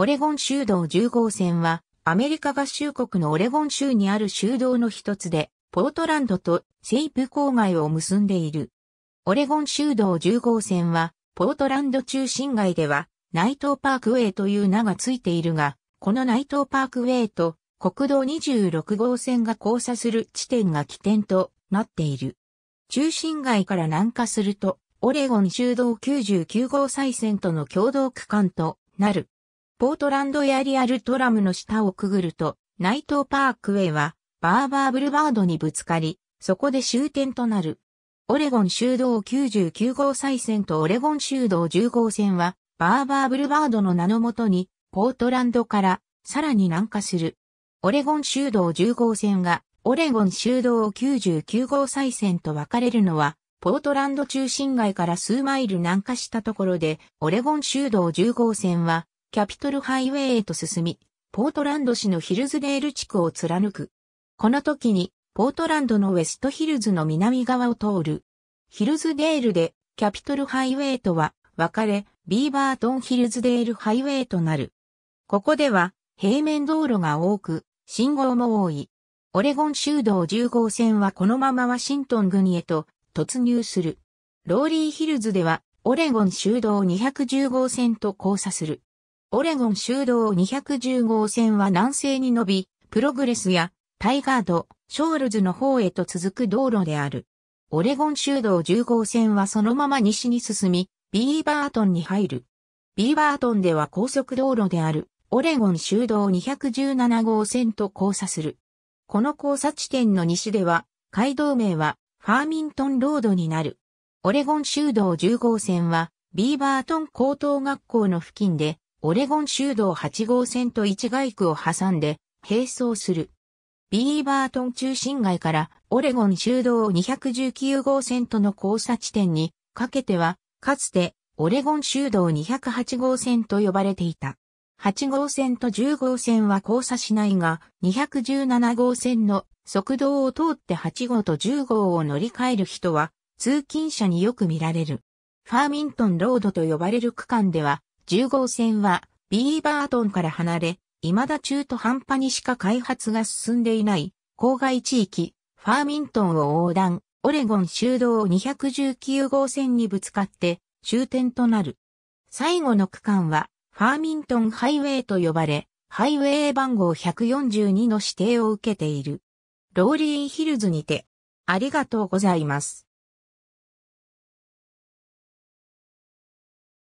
オレゴン州道10号線は、アメリカ合衆国のオレゴン州にある州道の一つで、ポートランドとセイプ郊外を結んでいる。オレゴン州道10号線は、ポートランド中心街では、ナイトーパークウェイという名がついているが、このナイトーパークウェイと国道26号線が交差する地点が起点となっている。中心街から南下すると、オレゴン州道99号再線との共同区間となる。ポートランドやリアルトラムの下をくぐると、ナイトパークウェイは、バーバーブルバードにぶつかり、そこで終点となる。オレゴン州道99号再線とオレゴン州道10号線は、バーバーブルバードの名のもとに、ポートランドからさらに南下する。オレゴン州道10号線が、オレゴン州道99号再線と分かれるのは、ポートランド中心街から数マイル南下したところで、オレゴン州道10号線は、キャピトルハイウェイへと進み、ポートランド市のヒルズデール地区を貫く。この時に、ポートランドのウェストヒルズの南側を通る。ヒルズデールで、キャピトルハイウェイとは、分かれ、ビーバートンヒルズデールハイウェイとなる。ここでは、平面道路が多く、信号も多い。オレゴン州道10号線はこのままワシントン郡へと突入する。ローリーヒルズでは、オレゴン州道210号線と交差する。オレゴン州道210号線は南西に伸び、プログレスやタイガード、ショールズの方へと続く道路である。オレゴン州道10号線はそのまま西に進み、ビーバートンに入る。ビーバートンでは高速道路である、オレゴン州道217号線と交差する。この交差地点の西では、街道名は、ファーミントンロードになる。オレゴン州道10号線は、ビーバートン高等学校の付近で、オレゴン州道8号線と一街区を挟んで並走する。ビーバートン中心街からオレゴン州道219号線との交差地点にかけては、かつてオレゴン州道208号線と呼ばれていた。8号線と10号線は交差しないが、217号線の側道を通って8号と10号を乗り換える人は、通勤者によく見られる。ファーミントンロードと呼ばれる区間では、10号線はビーバートンから離れ、未だ中途半端にしか開発が進んでいない郊外地域、ファーミントンを横断、オレゴン州道219号線にぶつかって終点となる。最後の区間はファーミントンハイウェイと呼ばれ、ハイウェイ番号142の指定を受けている。ローリーヒルズにて、ありがとうございます。